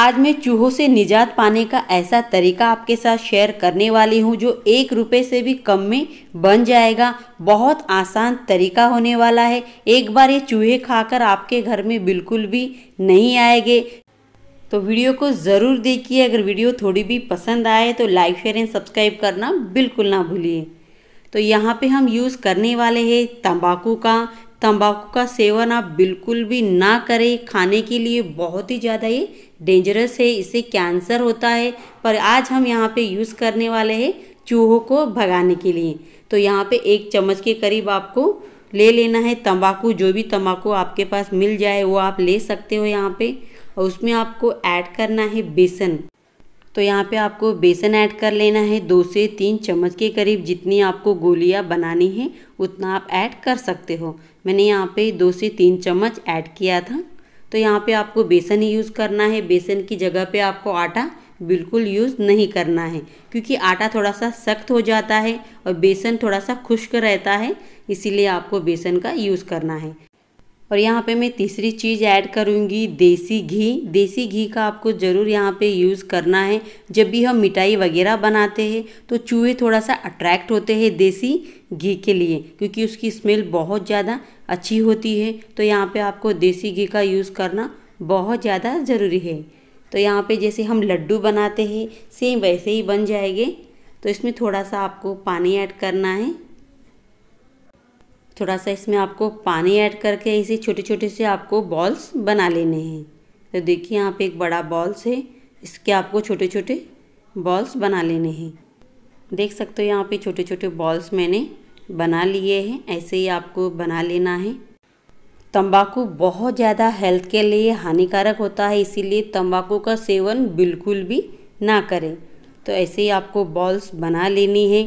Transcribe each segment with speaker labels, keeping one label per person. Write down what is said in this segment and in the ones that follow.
Speaker 1: आज मैं चूहों से निजात पाने का ऐसा तरीका आपके साथ शेयर करने वाली हूँ जो एक रुपये से भी कम में बन जाएगा बहुत आसान तरीका होने वाला है एक बार ये चूहे खाकर आपके घर में बिल्कुल भी नहीं आएंगे तो वीडियो को ज़रूर देखिए अगर वीडियो थोड़ी भी पसंद आए तो लाइक शेयर एंड सब्सक्राइब करना बिल्कुल ना भूलिए तो यहाँ पे हम यूज़ करने वाले हैं तंबाकू का तंबाकू का सेवन आप बिल्कुल भी ना करें खाने के लिए बहुत ही ज़्यादा ये डेंजरस है इससे कैंसर होता है पर आज हम यहाँ पे यूज़ करने वाले हैं चूहों को भगाने के लिए तो यहाँ पे एक चम्मच के करीब आपको ले लेना है तंबाकू जो भी तंबाकू आपके पास मिल जाए वो आप ले सकते हो यहाँ पे और उसमें आपको ऐड करना है बेसन तो यहाँ पे आपको बेसन ऐड कर लेना है दो से तीन चम्मच के करीब जितनी आपको गोलियाँ बनानी है उतना आप ऐड कर सकते हो मैंने यहाँ पे दो से तीन चम्मच ऐड किया था तो यहाँ पे आपको बेसन ही यूज़ करना है बेसन की जगह पे आपको आटा बिल्कुल यूज़ नहीं करना है क्योंकि आटा थोड़ा सा सख्त हो जाता है और बेसन थोड़ा सा खुश्क रहता है इसीलिए आपको बेसन का यूज़ करना है और यहाँ पे मैं तीसरी चीज़ ऐड करूँगी देसी घी देसी घी का आपको ज़रूर यहाँ पे यूज़ करना है जब भी हम मिठाई वगैरह बनाते हैं तो चूहे थोड़ा सा अट्रैक्ट होते हैं देसी घी के लिए क्योंकि उसकी स्मेल बहुत ज़्यादा अच्छी होती है तो यहाँ पे आपको देसी घी का यूज़ करना बहुत ज़्यादा ज़रूरी है तो यहाँ पर जैसे हम लड्डू बनाते हैं सेम वैसे ही बन जाएंगे तो इसमें थोड़ा सा आपको पानी ऐड करना है थोड़ा सा इसमें आपको पानी ऐड करके इसे छोटे छोटे से आपको बॉल्स बना लेने हैं तो देखिए यहाँ पे एक बड़ा बॉल्स है इसके आपको छोटे छोटे बॉल्स बना लेने हैं देख सकते हो यहाँ पे छोटे छोटे बॉल्स मैंने बना लिए हैं ऐसे ही आपको बना लेना है तंबाकू बहुत ज़्यादा हेल्थ के लिए हानिकारक होता है इसीलिए तंबाकू का सेवन बिल्कुल भी ना करें तो ऐसे ही आपको बॉल्स बना लेनी है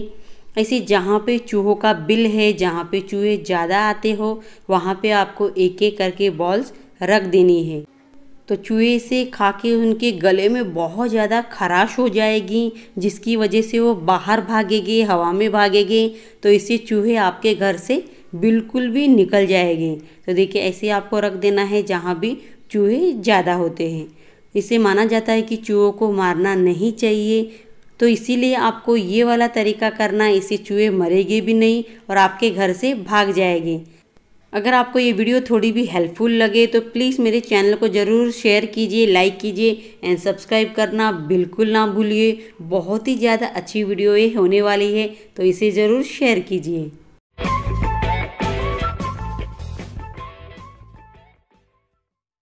Speaker 1: ऐसे जहाँ पे चूहों का बिल है जहाँ पे चूहे ज़्यादा आते हो वहाँ पे आपको एक एक करके बॉल्स रख देनी है तो चूहे से खा के उनके गले में बहुत ज़्यादा खराश हो जाएगी जिसकी वजह से वो बाहर भागेंगे हवा में भागेंगे तो इससे चूहे आपके घर से बिल्कुल भी निकल जाएंगे तो देखिए ऐसे आपको रख देना है जहाँ भी चूहे ज़्यादा होते हैं इसे माना जाता है कि चूहों को मारना नहीं चाहिए तो इसीलिए आपको ये वाला तरीका करना इसे चूहे मरेंगे भी नहीं और आपके घर से भाग जाएंगे अगर आपको ये वीडियो थोड़ी भी हेल्पफुल लगे तो प्लीज़ मेरे चैनल को ज़रूर शेयर कीजिए लाइक कीजिए एंड सब्सक्राइब करना बिल्कुल ना भूलिए बहुत ही ज़्यादा अच्छी वीडियो ये होने वाली है तो इसे ज़रूर शेयर कीजिए